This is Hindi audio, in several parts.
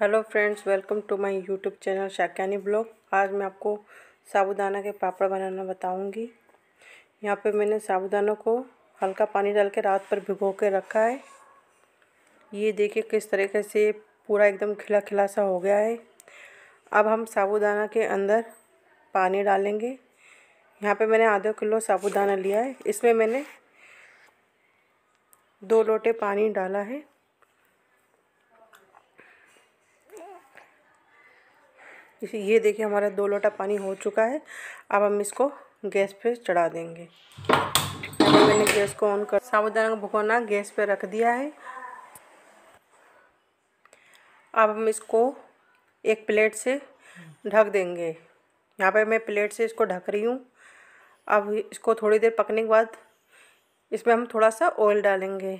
hello friends welcome to my YouTube channel शाकानी ब्लॉग आज मैं आपको साबुदाना के पापड़ बनाना बताऊंगी यहाँ पे मैंने साबूदानों को हल्का पानी डाल के रात पर भिगो के रखा है ये देखिए किस तरीके से पूरा एकदम खिला खिला सा हो गया है अब हम साबुदाना के अंदर पानी डालेंगे यहाँ पे मैंने आधा किलो साबुदाना लिया है इसमें मैंने दो लोटे पानी डाला है ये देखिए हमारा दो लोटा पानी हो चुका है अब हम इसको गैस पे चढ़ा देंगे तो मैंने गैस को ऑन कर साबुदाना का भुगोना गैस पे रख दिया है अब हम इसको एक प्लेट से ढक देंगे यहाँ पे मैं प्लेट से इसको ढक रही हूँ अब इसको थोड़ी देर पकने के बाद इसमें हम थोड़ा सा ऑयल डालेंगे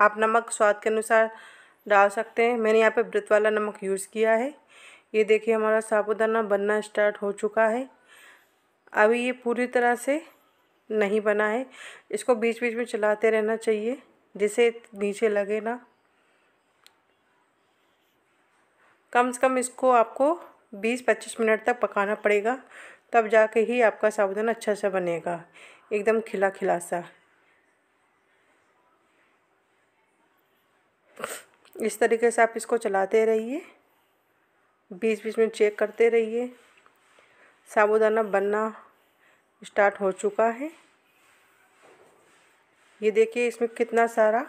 आप नमक स्वाद के अनुसार डाल सकते हैं मैंने यहाँ पे ब्रत वाला नमक यूज़ किया है ये देखिए हमारा साबुदाना बनना स्टार्ट हो चुका है अभी ये पूरी तरह से नहीं बना है इसको बीच बीच में चलाते रहना चाहिए जिसे नीचे लगे ना कम से कम इसको आपको 20-25 मिनट तक पकाना पड़ेगा तब जाके ही आपका साबुदाना अच्छा सा बनेगा एकदम खिला खिला सा इस तरीके से आप इसको चलाते रहिए बीच बीच में चेक करते रहिए साबुदाना बनना स्टार्ट हो चुका है ये देखिए इसमें कितना सारा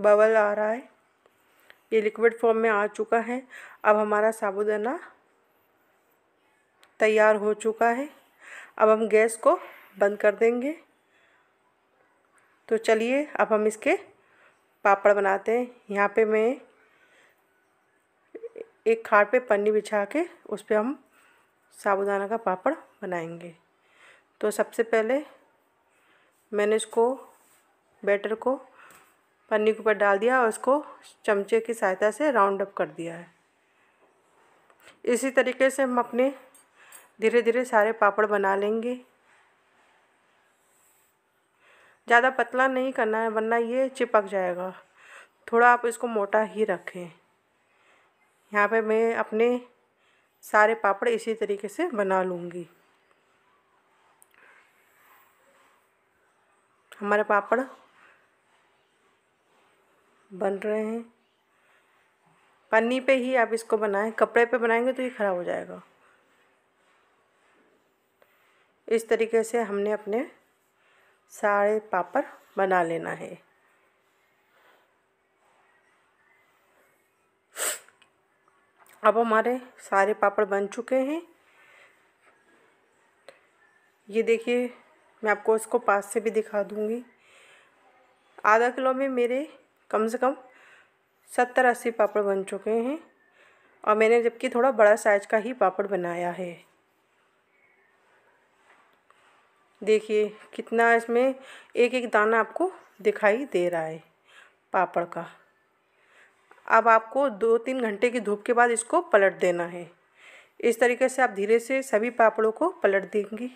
बबल आ रहा है ये लिक्विड फॉर्म में आ चुका है अब हमारा साबुदाना तैयार हो चुका है अब हम गैस को बंद कर देंगे तो चलिए अब हम इसके पापड़ बनाते हैं यहाँ पे मैं एक खाट पे पन्नी बिछा के उस पर हम साबुदाना का पापड़ बनाएंगे तो सबसे पहले मैंने इसको बैटर को पन्नी के ऊपर डाल दिया और इसको चमचे की सहायता से राउंड अप कर दिया है इसी तरीके से हम अपने धीरे धीरे सारे पापड़ बना लेंगे ज़्यादा पतला नहीं करना है वरना ये चिपक जाएगा थोड़ा आप इसको मोटा ही रखें यहाँ पे मैं अपने सारे पापड़ इसी तरीके से बना लूँगी हमारे पापड़ बन रहे हैं पन्नी पे ही आप इसको बनाएं कपड़े पे बनाएंगे तो ये ख़राब हो जाएगा इस तरीके से हमने अपने सारे पापड़ बना लेना है अब हमारे सारे पापड़ बन चुके हैं ये देखिए मैं आपको इसको पास से भी दिखा दूँगी आधा किलो में मेरे कम से कम सत्तर अस्सी पापड़ बन चुके हैं और मैंने जबकि थोड़ा बड़ा साइज का ही पापड़ बनाया है देखिए कितना इसमें एक एक दाना आपको दिखाई दे रहा है पापड़ का अब आपको दो तीन घंटे की धूप के बाद इसको पलट देना है इस तरीके से आप धीरे से सभी पापड़ों को पलट देंगी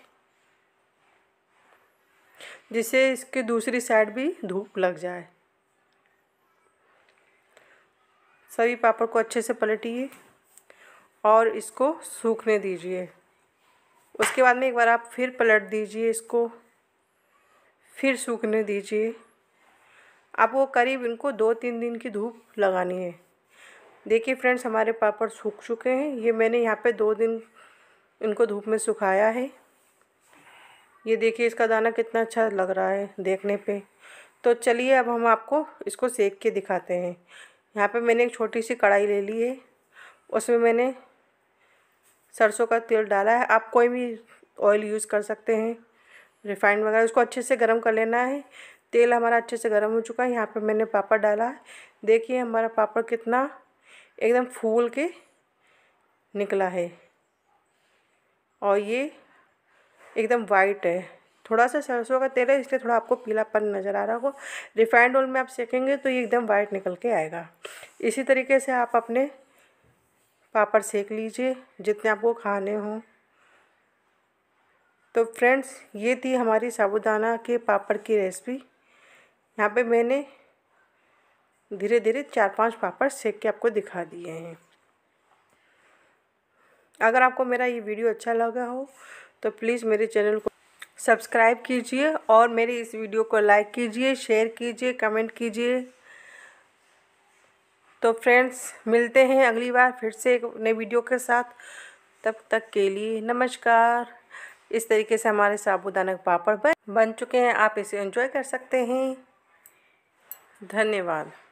जिससे इसके दूसरी साइड भी धूप लग जाए सभी पापड़ को अच्छे से पलटिए और इसको सूखने दीजिए उसके बाद में एक बार आप फिर पलट दीजिए इसको फिर सूखने दीजिए आपको करीब इनको दो तीन दिन की धूप लगानी है देखिए फ्रेंड्स हमारे पापड़ सूख चुके हैं ये मैंने यहाँ पे दो दिन इनको धूप में सुखाया है ये देखिए इसका दाना कितना अच्छा लग रहा है देखने पे तो चलिए अब हम आपको इसको सेक के दिखाते हैं यहाँ पे मैंने एक छोटी सी कढ़ाई ले ली है उसमें मैंने सरसों का तेल डाला है आप कोई भी ऑयल यूज़ कर सकते हैं रिफाइंड वगैरह उसको अच्छे से गर्म कर लेना है तेल हमारा अच्छे से गर्म हो चुका है यहाँ पर मैंने पापड़ डाला है देखिए हमारा पापड़ कितना एकदम फूल के निकला है और ये एकदम वाइट है थोड़ा सा सरसों का तेल है इसलिए थोड़ा आपको पीलापन नज़र आ रहा हो रिफाइंड ऑयल में आप सेकेंगे तो ये एकदम वाइट निकल के आएगा इसी तरीके से आप अपने पापड़ सेक लीजिए जितने आपको खाने हों तो फ्रेंड्स ये थी हमारी साबुदाना के पापड़ की रेसिपी यहाँ पे मैंने धीरे धीरे चार पांच पापड़ सेक के आपको दिखा दिए हैं अगर आपको मेरा ये वीडियो अच्छा लगा हो तो प्लीज़ मेरे चैनल को सब्सक्राइब कीजिए और मेरे इस वीडियो को लाइक कीजिए शेयर कीजिए कमेंट कीजिए तो फ्रेंड्स मिलते हैं अगली बार फिर से एक नए वीडियो के साथ तब तक के लिए नमस्कार इस तरीके से हमारे साबुदाना पापड़ बन बन चुके हैं आप इसे एंजॉय कर सकते हैं धन्यवाद